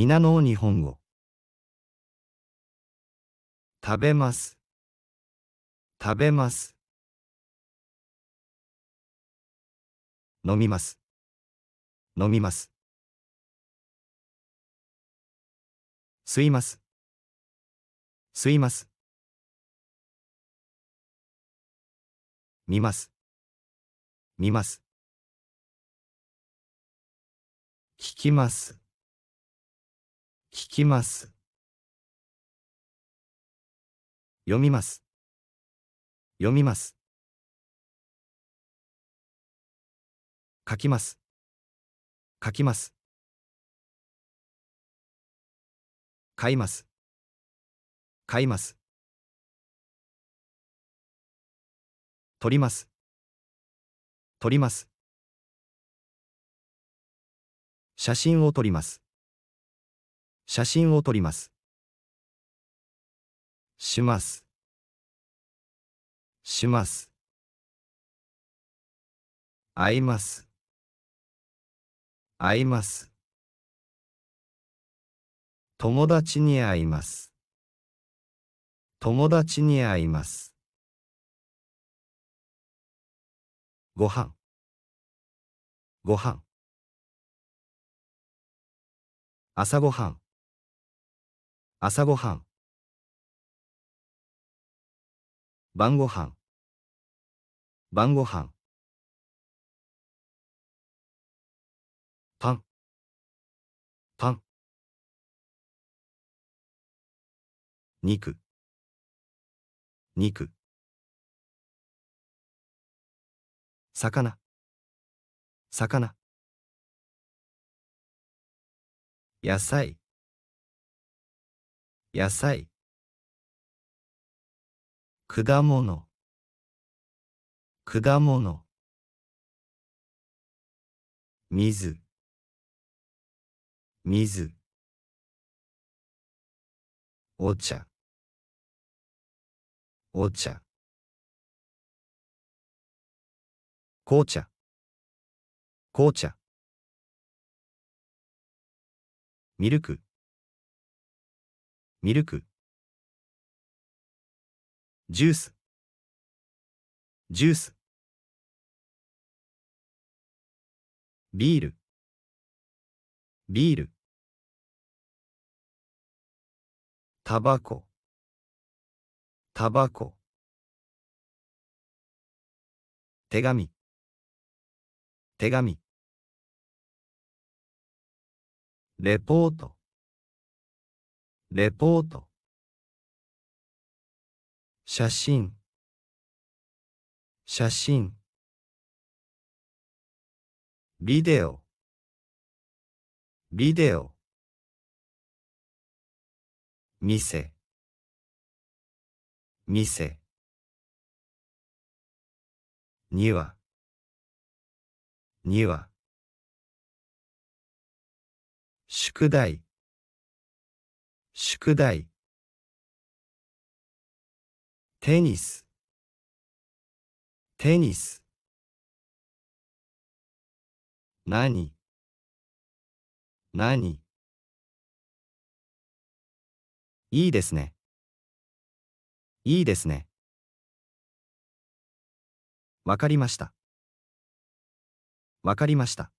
皆の日本語。食べます。食べます。飲みます。飲みます。吸います。吸います。見ます。見ます。聞きます。聞きます。読みます。読みます。書きます。書きます。買います。買います。取ります。取ります。写真を撮ります。写真を撮ります。します。します。会います。会います。友達に会います。友達に会います。ご飯ご飯朝ごはん朝ごはん晩ごはん晩ごはんパンパン肉肉魚魚野菜野菜果物果物水水お茶お茶紅茶紅茶ミルクミルクジュースジュースビールビールタバコタバコ手紙手紙レポートレポート写真写真ビデオビデオ店店庭庭宿題宿題テニステニス何何いいですねいいですねわかりましたわかりました